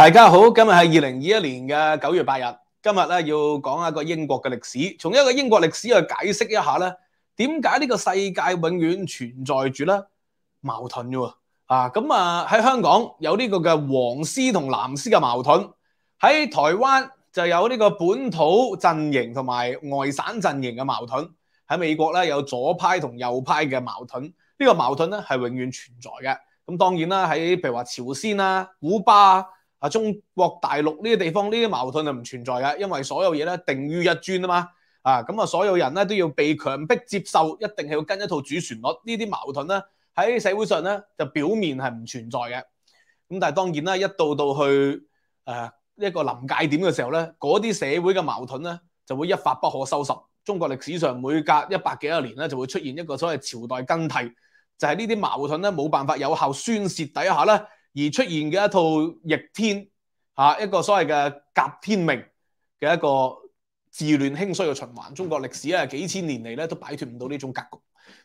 大家好，今日系二零二一年嘅九月八日。今日咧要讲一个英国嘅历史，从一个英国历史去解释一下咧，点解呢个世界永远存在住咧矛盾嘅啊？咁啊喺香港有呢个嘅黄丝同蓝丝嘅矛盾，喺台湾就有呢个本土阵营同埋外省阵营嘅矛盾，喺美国咧有左派同右派嘅矛盾。呢个矛盾咧系永远存在嘅。咁当然啦，喺譬如话朝鲜啦、古巴。啊！中國大陸呢啲地方呢啲矛盾啊唔存在嘅，因為所有嘢咧定於一尊啊嘛，啊咁啊所有人咧都要被強迫接受，一定係要跟一套主旋律。呢啲矛盾咧喺社會上咧就表面係唔存在嘅。咁但係當然啦，一到到去誒一個臨界點嘅時候咧，嗰啲社會嘅矛盾咧就會一發不可收拾。中國歷史上每隔一百幾廿年咧就會出現一個所謂朝代更替，就係呢啲矛盾咧冇辦法有效宣泄底下咧。而出現嘅一套逆天嚇一個所謂嘅夾天命嘅一個自亂輕衰嘅循環，中國歷史咧幾千年嚟咧都擺脱唔到呢種格局，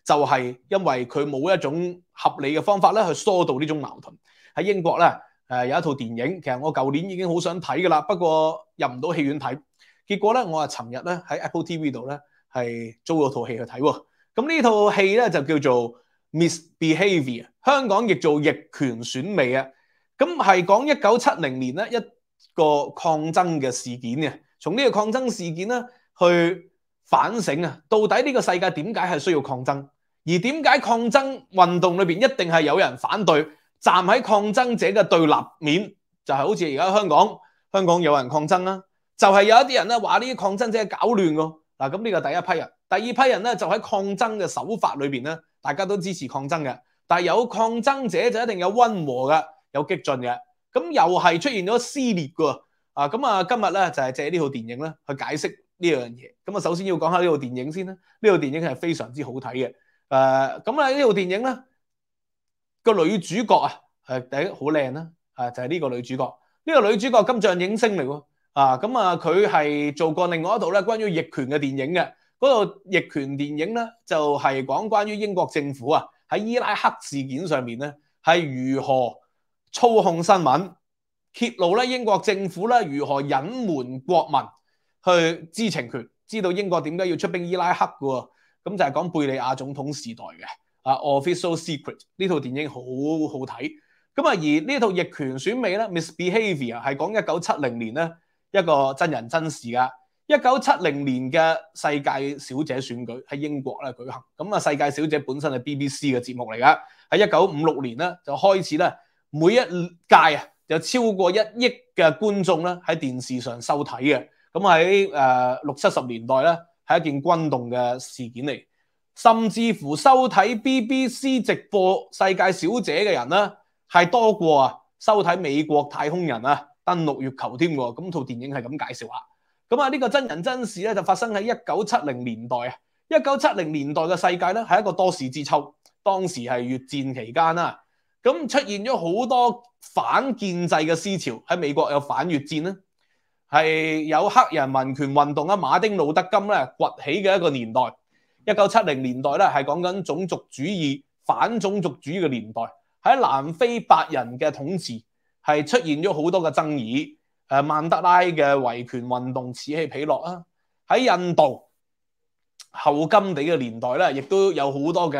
就係因為佢冇一種合理嘅方法咧去疏導呢種矛盾。喺英國咧，誒有一套電影，其實我舊年已經好想睇噶啦，不過入唔到戲院睇，結果咧我啊尋日咧喺 Apple TV 度咧係租咗套戲去睇喎。咁呢套戲咧就叫做。m i s b e h a v i o r 香港亦做逆權選美啊，咁係講一九七零年咧一個抗爭嘅事件嘅，從呢個抗爭事件咧去反省啊，到底呢個世界點解係需要抗爭，而點解抗爭運動裏面一定係有人反對，站喺抗爭者嘅對立面，就係好似而家香港，香港有人抗爭啦，就係有一啲人咧話呢啲抗爭者搞亂喎。嗱咁呢個第一批人，第二批人咧就喺抗爭嘅手法裏面咧。大家都支持抗爭嘅，但有抗爭者就一定有温和嘅，有激進嘅，咁又係出現咗撕裂嘅啊，咁啊，今日咧就係借呢套電影咧去解釋呢樣嘢。咁啊，首先要講下呢套電影先啦。呢套電影係非常之好睇嘅。誒，咁啊，呢套電影咧個女主角啊，誒第一好靚啦，啊就係呢個女主角。呢個女主角金像影星嚟喎。啊，咁啊，佢係做過另外一套咧關於逆權嘅電影嘅。嗰個逆權電影咧，就係講關於英國政府啊喺伊拉克事件上面咧，係如何操控新聞，揭露咧英國政府咧如何隱瞞國民去知情權，知道英國點解要出兵伊拉克嘅喎。咁就係講貝利亞總統時代嘅啊，official secret 呢套電影好好睇。咁啊，而呢套逆權選美咧 m i s b e h a v i o r 係講一九七零年咧一個真人真事噶。一九七零年嘅世界小姐選舉喺英國咧舉行，咁啊世界小姐本身係 BBC 嘅節目嚟噶，喺一九五六年咧就開始咧每一屆啊就超過一億嘅觀眾咧喺電視上收睇嘅，咁喺誒六七十年代咧係一件轟動嘅事件嚟，甚至乎收睇 BBC 直播世界小姐嘅人咧係多過啊收睇美國太空人啊登陸月球添喎，咁套電影係咁介紹啊。咁啊，呢個真人真事咧就發生喺一九七零年代啊！一九七零年代嘅世界咧係一個多事之秋，當時係越戰期間啦。咁出現咗好多反建制嘅思潮，喺美國有反越戰啦，係有黑人民權運動啊，馬丁路德金咧崛起嘅一個年代。一九七零年代咧係講緊種族主義、反種族主義嘅年代，喺南非白人嘅統治係出現咗好多嘅爭議。诶曼德拉嘅維權運動此起彼落啊！喺印度後金地嘅年代咧，亦都有好多嘅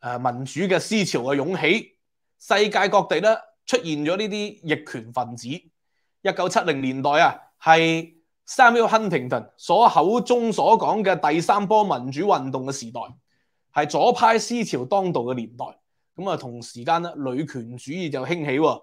诶民主嘅思潮嘅湧起，世界各地咧出現咗呢啲逆權分子。一九七零年代啊，係 Samuel Huntington 所口中所講嘅第三波民主運動嘅時代，係左派思潮當道嘅年代。咁啊，同時間咧，女權主義就興起喎。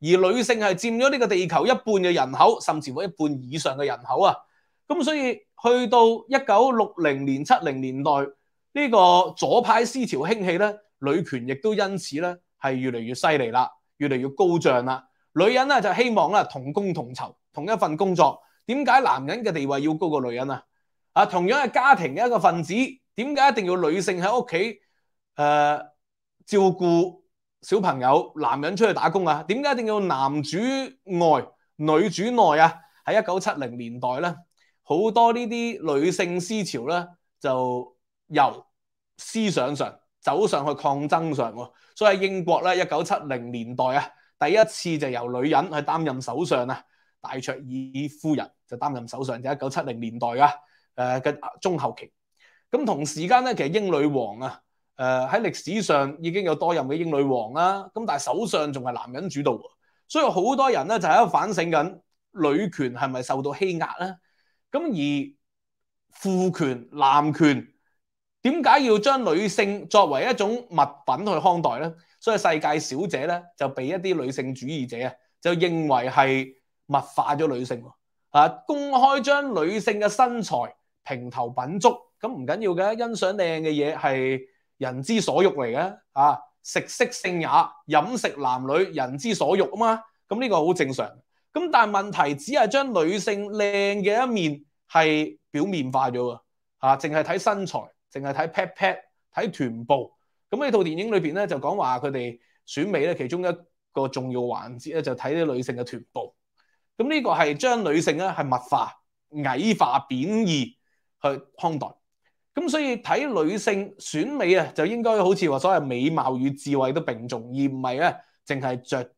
而女性係佔咗呢個地球一半嘅人口，甚至乎一半以上嘅人口啊！咁所以去到一九六零年、七零年代，呢個左派思潮興起咧，女權亦都因此咧係越嚟越犀利啦，越嚟越高漲啦。女人咧就希望咧同工同酬，同一份工作，點解男人嘅地位要高過女人啊？啊，同樣係家庭嘅一個分子，點解一定要女性喺屋企誒照顧？小朋友，男人出去打工啊？點解一定要男主外女主內啊？喺一九七零年代咧，好多呢啲女性思潮咧，就由思想上走上去抗爭上喎。所以英國咧，一九七零年代啊，第一次就由女人去擔任首相啊，戴卓爾夫人就擔任首相，就一九七零年代啊，誒嘅中後期。咁同時間咧，其實英女王啊。誒喺歷史上已經有多任嘅英女王啦，咁但係首相仲係男人主導喎，所以好多人咧就喺度反省緊女權係咪受到欺壓咧？咁而父權、男權點解要將女性作為一種物品去看待咧？所以世界小姐咧就被一啲女性主義者啊就認為係物化咗女性喎，啊公開將女性嘅身材平頭品足，咁唔緊要嘅，欣賞靚嘅嘢係。人之所欲嚟嘅，啊，食色性也，飲食男女，人之所欲啊嘛，咁呢個好正常。咁但問題只係將女性靚嘅一面係表面化咗喎，淨係睇身材，淨係睇 pat pat，睇臀部。咁呢套電影裏面咧就講話佢哋選美咧其中一個重要環節咧就睇啲女性嘅臀部。咁呢個係將女性咧係物化、矮化、貶義去看待。咁所以睇女性选美啊，就应该好似话所谓美貌与智慧都并重，而唔系咧净系着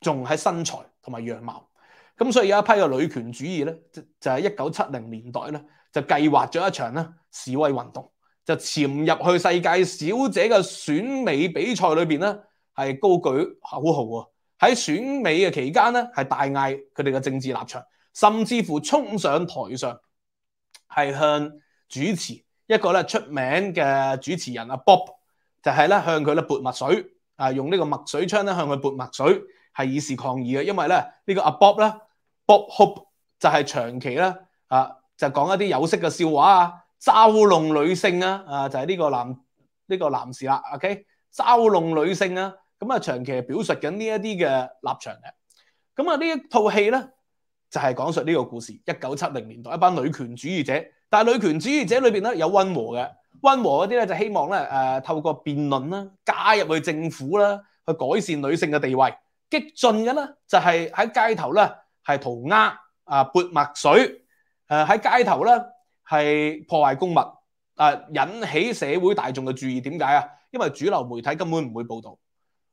重喺身材同埋样貌。咁所以有一批嘅女权主义咧，就喺一九七零年代咧，就计划咗一场咧示威运动，就潜入去世界小姐嘅选美比赛里边咧，系高举口号啊！喺选美嘅期间咧，系大嗌佢哋嘅政治立场，甚至乎冲上台上系向。主持一个咧出名嘅主持人阿 Bob 就系咧向佢咧泼墨水啊，用呢个墨水枪咧向佢泼墨水，系以示抗议嘅。因为咧呢个阿 Bob 咧 Bob Hope 就系长期咧啊，就讲一啲有色嘅笑话啊，嘲弄女性啊，啊就系呢个男呢个男士啦，OK，嘲弄女性啊，咁啊长期系表述紧呢一啲嘅立场嘅。咁啊呢一套戏咧就系讲述呢个故事，一九七零年代一班女权主义者。但系女權主義者裏邊咧有温和嘅，温和嗰啲咧就希望咧誒透過辯論啦，加入去政府啦，去改善女性嘅地位。激進嘅咧就係喺街頭咧係塗鴉啊、潑墨水，誒喺街頭咧係破壞公物啊，引起社會大眾嘅注意。點解啊？因為主流媒體根本唔會報導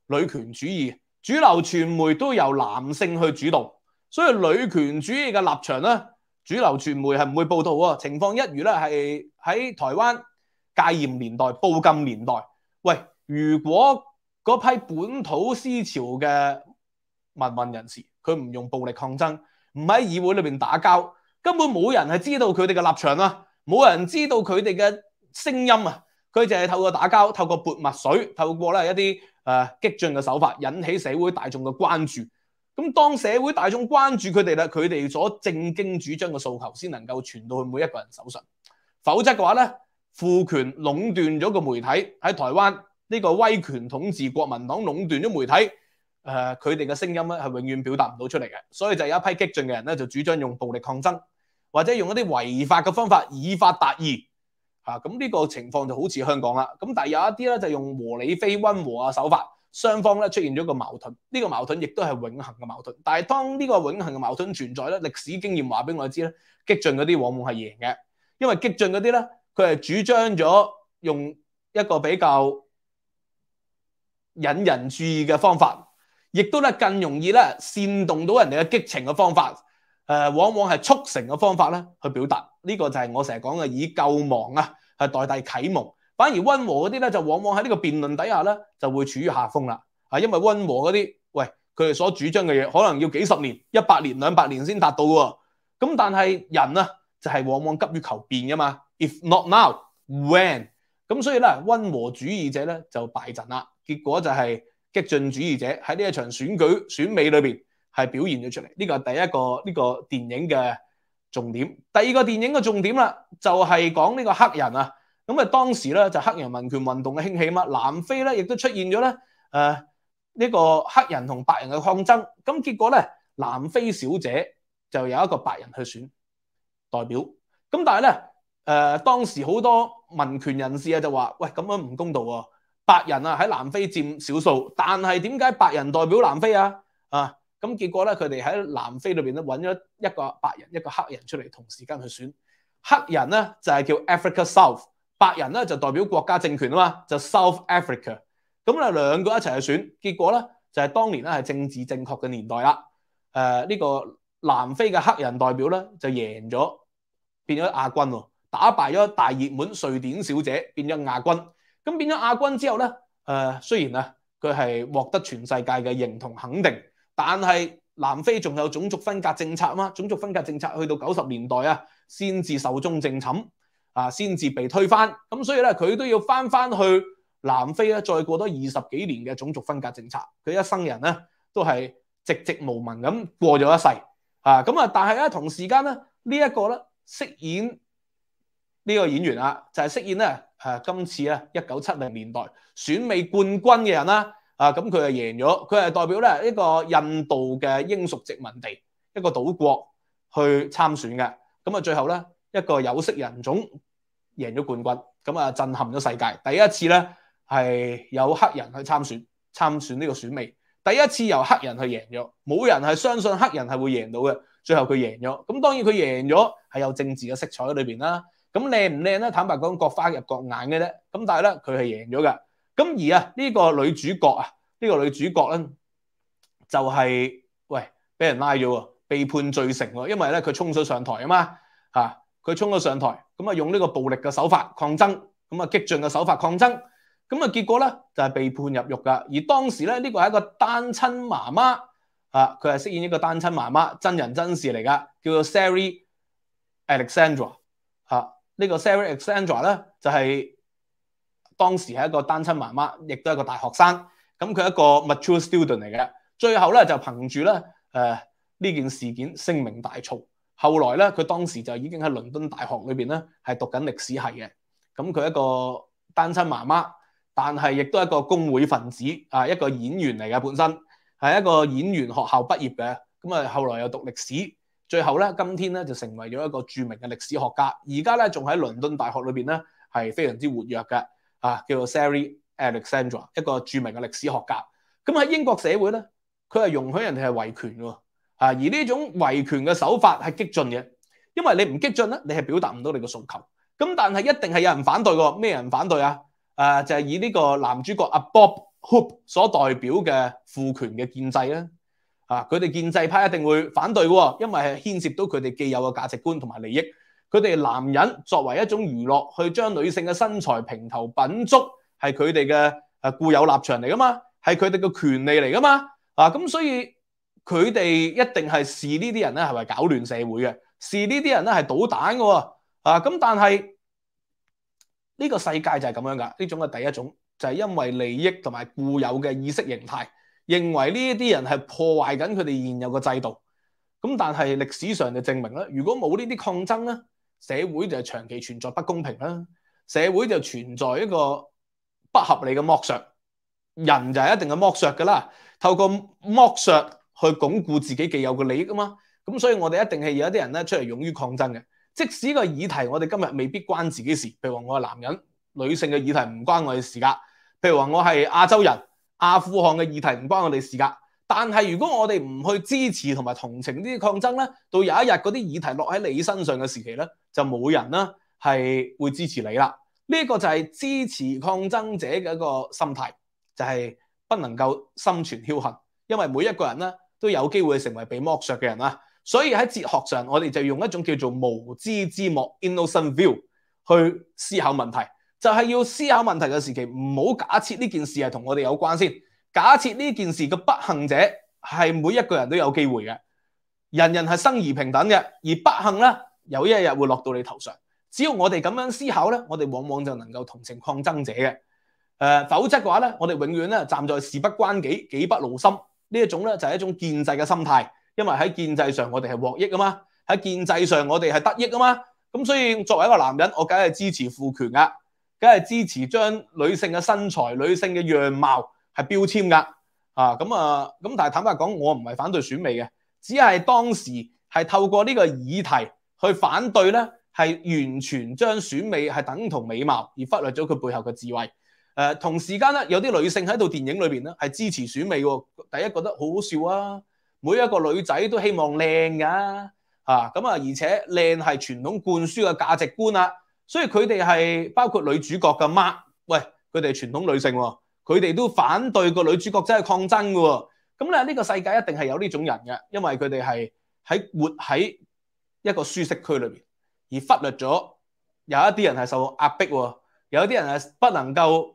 女權主義，主流傳媒都由男性去主導，所以女權主義嘅立場咧。主流傳媒係唔會報道喎，情況一如咧係喺台灣戒嚴年代、报禁年代。喂，如果嗰批本土思潮嘅民运人士，佢唔用暴力抗爭，唔喺議會裏面打交，根本冇人係知道佢哋嘅立場啊，冇人知道佢哋嘅聲音啊，佢就係透過打交、透過泼墨水、透過咧一啲誒激進嘅手法，引起社會大眾嘅關注。咁當社會大眾關注佢哋啦，佢哋所正經主張嘅訴求先能夠傳到去每一個人手上，否則嘅話咧，富權壟斷咗個媒體喺台灣呢個威權統治國民黨壟斷咗媒體，誒佢哋嘅聲音咧係永遠表達唔到出嚟嘅，所以就有一批激進嘅人咧就主張用暴力抗爭，或者用一啲違法嘅方法以法達意嚇咁呢個情況就好似香港啦，咁但系有一啲咧就用和理非温和啊手法。雙方咧出現咗個矛盾，呢個矛盾亦都係永恆嘅矛盾。但係當呢個永恆嘅矛盾存在咧，歷史經驗話俾我知咧，激進嗰啲往往係贏嘅，因為激進嗰啲咧，佢係主張咗用一個比較引人注意嘅方法，亦都咧更容易咧煽動到人哋嘅激情嘅方法，誒往往係促成嘅方法咧去表達。呢個就係我成日講嘅以救亡啊，係代替啟蒙。反而温和嗰啲咧，就往往喺呢个辩论底下咧，就会处于下风啦。啊，因为温和嗰啲，喂，佢哋所主张嘅嘢，可能要几十年、一百年、两百年先达到。咁但系人啊，就系往往急于求变噶嘛。If not now, when？咁所以咧，温和主义者咧就败阵啦。结果就系激进主义者喺呢一场选举选美里边系表现咗出嚟。呢个第一个呢个电影嘅重点。第二个电影嘅重点啦，就系讲呢个黑人啊。咁啊，當時咧就黑人民權運動嘅興起嘛，南非咧亦都出現咗咧，誒呢個黑人同白人嘅抗爭。咁結果咧，南非小姐就有一個白人去選代表。咁但係咧，誒當時好多民權人士啊，就話：，喂，咁樣唔公道喎！白人啊喺南非佔少數，但係點解白人代表南非啊？啊，咁結果咧，佢哋喺南非裏邊咧揾咗一個白人、一個黑人出嚟同時間去選。黑人咧就係叫 Africa South。白人咧就代表國家政權啊嘛，就 South Africa，咁啊兩個一齊去選，結果咧就係當年咧係政治正確嘅年代啦。誒呢個南非嘅黑人代表咧就贏咗，變咗亞軍喎，打敗咗大熱門瑞典小姐，變咗亞軍。咁變咗亞軍之後咧，誒雖然啊佢係獲得全世界嘅認同肯定，但係南非仲有種族分隔政策嘛，種族分隔政策去到九十年代啊先至受眾正沉。啊，先至被推翻，咁所以咧，佢都要翻翻去南非咧，再過多二十幾年嘅種族分隔政策，佢一生人咧都係寂寂無聞咁過咗一世，啊，咁啊，但系咧同時間咧呢一個咧飾演呢個演員啊，就係飾演咧誒，今次咧一九七零年代選美冠軍嘅人啦，啊，咁佢就贏咗，佢係代表咧一個印度嘅英屬殖民地一個島國去參選嘅，咁啊，最後咧。一个有色人种赢咗冠军，咁啊震撼咗世界。第一次咧系有黑人去参选，参选呢个选美，第一次由黑人去赢咗，冇人系相信黑人系会赢到嘅。最后佢赢咗，咁当然佢赢咗系有政治嘅色彩喺里边啦。咁靓唔靓咧？坦白讲，各花入各眼嘅啫。咁但系咧，佢系赢咗嘅。咁而啊呢个女主角啊，呢个女主角咧就系喂俾人拉咗，被判罪成，因为咧佢冲咗上台啊嘛，吓。佢冲咗上台，咁啊用呢个暴力嘅手法抗争，咁啊激进嘅手法抗争，咁啊结果咧就系被判入狱噶。而当时咧呢个系一个单亲妈妈啊，佢系饰演一个单亲妈妈，真人真事嚟噶，叫做 s a r i Alexandra 啊。呢个 s a r i Alexandra 咧就系当时系一个单亲妈妈，亦都系个大学生。咁佢一个 mature student 嚟嘅，最后咧就凭住咧诶呢件事件声名大噪。後來咧，佢當時就已經喺倫敦大學裏邊咧，係讀緊歷史系嘅。咁佢一個單親媽媽，但係亦都一個工會分子啊，一個演員嚟嘅本身，係一個演員學校畢業嘅。咁啊，後來又讀歷史，最後咧，今天咧就成為咗一個著名嘅歷史學家。而家咧仲喺倫敦大學裏邊咧，係非常之活躍嘅。啊，叫做 s a l i Alexandra，一個著名嘅歷史學家。咁喺英國社會咧，佢係容許人哋係維權喎。啊！而呢種維權嘅手法係激進嘅，因為你唔激進咧，你係表達唔到你個訴求。咁但係一定係有人反對喎，咩人反對啊？誒，就係以呢個男主角阿 Bob h o o p 所代表嘅父權嘅建制咧。啊，佢哋建制派一定會反對喎，因為係牽涉到佢哋既有嘅價值觀同埋利益。佢哋男人作為一種娛樂，去將女性嘅身材平頭品足，係佢哋嘅固有立場嚟噶嘛，係佢哋嘅權利嚟噶嘛。啊，咁所以。佢哋一定系视呢啲人咧系咪搞乱社会嘅，视呢啲人咧系捣蛋嘅，啊咁但系呢个世界就系咁样噶，呢种嘅第一种就系因为利益同埋固有嘅意识形态，认为呢一啲人系破坏紧佢哋现有嘅制度，咁但系历史上就证明咧，如果冇呢啲抗争咧，社会就系长期存在不公平啦，社会就存在一个不合理嘅剥削，人就系一定嘅剥削噶啦，透过剥削。去巩固自己既有嘅利益啊嘛，咁所以我哋一定系有一啲人咧出嚟勇于抗争嘅。即使个议题我哋今日未必关自己事，譬如话我系男人、女性嘅议题唔关我哋事噶；，譬如话我系亚洲人、阿富汗嘅议题唔关我哋事噶。但系如果我哋唔去支持同埋同情呢啲抗争咧，到有一日嗰啲议题落喺你身上嘅时期咧，就冇人啦系会支持你啦。呢一个就系支持抗争者嘅一个心态，就系不能够心存侥幸，因为每一个人咧。都有機會成為被剝削嘅人啦，所以喺哲學上，我哋就用一種叫做無知之幕 （innocent view） 去思考問題，就係要思考問題嘅時期，唔好假設呢件事係同我哋有關先。假設呢件事嘅不幸者係每一個人都有機會嘅，人人係生而平等嘅，而不幸咧有一日會落到你頭上。只要我哋咁樣思考咧，我哋往往就能夠同情抗爭者嘅。誒，否則嘅話咧，我哋永遠咧站在事不關己、己不勞心。呢一種咧就係一種建制嘅心態，因為喺建制上我哋係獲益噶嘛，喺建制上我哋係得益噶嘛，咁所以作為一個男人，我梗係支持父權噶，梗係支持將女性嘅身材、女性嘅樣貌係標籤噶，啊咁啊，咁但係坦白講，我唔係反對選美嘅，只係當時係透過呢個議題去反對咧，係完全將選美係等同美貌而忽略咗佢背後嘅智慧。诶，同時間咧，有啲女性喺度電影裏邊咧，係支持選美喎。第一覺得好好笑啊！每一個女仔都希望靚噶嚇，咁啊，而且靚係傳統灌輸嘅價值觀啦。所以佢哋係包括女主角嘅媽，喂，佢哋傳統女性喎，佢哋都反對個女主角真係抗爭嘅。咁咧，呢個世界一定係有呢種人嘅，因為佢哋係喺活喺一個舒適區裏邊，而忽略咗有一啲人係受壓迫，有啲人係不能夠。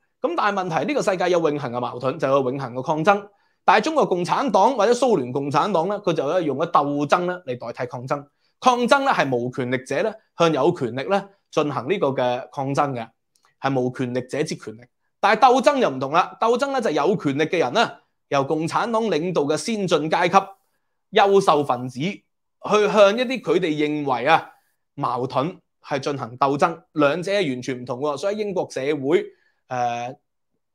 咁但系問題，呢個世界有永恒嘅矛盾，就有永恒嘅抗爭。但係中國共產黨或者蘇聯共產黨咧，佢就用個鬥爭咧嚟代替抗爭。抗爭咧係无權力者咧向有權力咧進行呢個嘅抗爭嘅，係无權力者之權力。但係鬥爭又唔同啦，鬥爭咧就有權力嘅人咧，由共產黨領導嘅先進階級優秀分子去向一啲佢哋認為啊矛盾係進行鬥爭。兩者系完全唔同喎。所以英國社會。誒，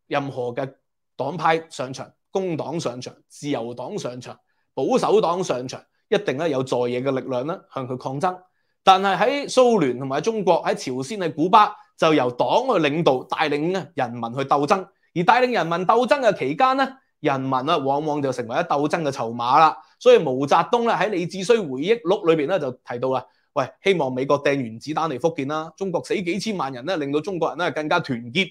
任何嘅黨派上場，工黨上場，自由黨上場，保守黨上場，一定咧有在野嘅力量咧向佢抗爭。但係喺蘇聯同埋中國、喺朝鮮、喺古巴，就由黨去領導帶領人民去鬥爭。而帶領人民鬥爭嘅期間咧，人民啊往往就成為咗鬥爭嘅籌碼啦。所以毛澤東咧喺李志需回憶錄裏边咧就提到啦，喂，希望美國掟原子弹嚟福建啦，中國死幾千萬人咧，令到中國人咧更加團結。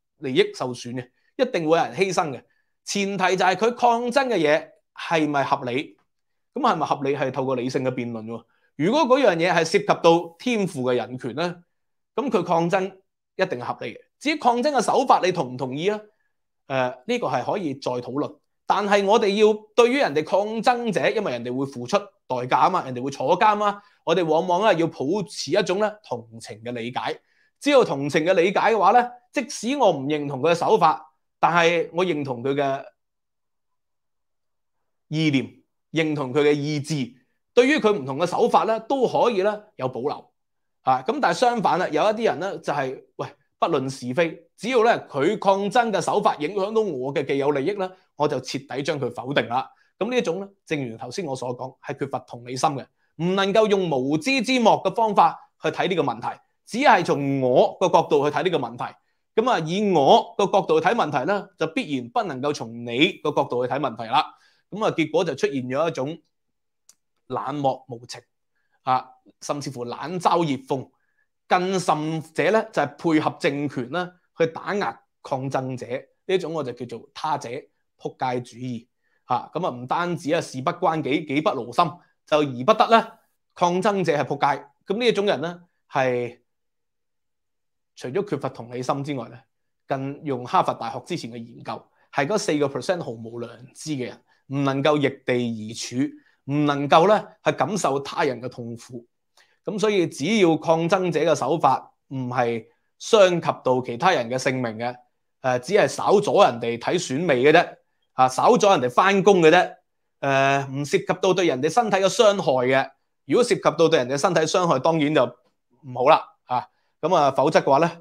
利益受損嘅，一定會有人犧牲嘅。前提就係佢抗爭嘅嘢係咪合理？咁係咪合理係透過理性嘅辯論喎？如果嗰樣嘢係涉及到天賦嘅人權咧，咁佢抗爭一定係合理嘅。至於抗爭嘅手法，你同唔同意啊？誒，呢個係可以再討論。但係我哋要對於人哋抗爭者，因為人哋會付出代價啊嘛，人哋會坐監啊，我哋往往咧要保持一種咧同情嘅理解。只有同情嘅理解嘅话咧，即使我唔认同佢嘅手法，但系我认同佢嘅意念，认同佢嘅意志，对于佢唔同嘅手法咧，都可以咧有保留啊！咁但系相反啦，有一啲人咧就系喂，不论是非，只要咧佢抗争嘅手法影响到我嘅既有利益咧，我就彻底将佢否定啦。咁呢一种咧，正如头先我所讲，系缺乏同理心嘅，唔能够用无知之幕嘅方法去睇呢个问题。只係從我個角度去睇呢個問題，咁啊，以我個角度去睇問題咧，就必然不能夠從你個角度去睇問題啦。咁啊，結果就出現咗一種冷漠無情啊，甚至乎冷嘲熱讽，更甚者咧就係配合政權咧去打壓抗爭者呢一種，我就叫做他者扑街主義吓。咁啊，唔單止啊，事不關己，己不勞心，就而不得咧。抗爭者係扑街，咁呢一種人咧係。除咗缺乏同理心之外咧，近用哈佛大學之前嘅研究，係嗰四個 percent 毫無良知嘅人，唔能夠逆地而處，唔能夠咧係感受他人嘅痛苦。咁所以只要抗爭者嘅手法唔係傷及到其他人嘅性命嘅，誒，只係少咗人哋睇選美嘅啫，嚇，少咗人哋翻工嘅啫，誒，唔涉及到對人哋身體嘅傷害嘅。如果涉及到對人哋身體傷害，當然就唔好啦。咁啊，否則嘅話咧，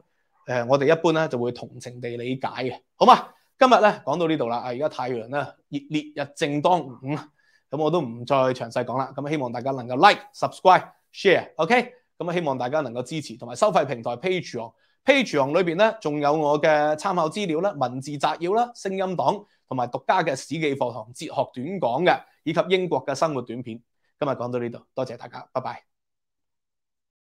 誒，我哋一般咧就會同情地理解嘅，好嘛？今日咧講到呢度啦，啊，而家太陽咧熱烈日正當午咁我都唔再詳細講啦。咁希望大家能夠 like、subscribe、share，OK？咁啊，希望大家能夠支持同埋收費平台 Patreon，Patreon 裏边咧仲有我嘅參考資料啦、文字摘要啦、聲音檔同埋獨家嘅史記課堂、哲學短講嘅，以及英國嘅生活短片。今日講到呢度，多謝大家，拜拜。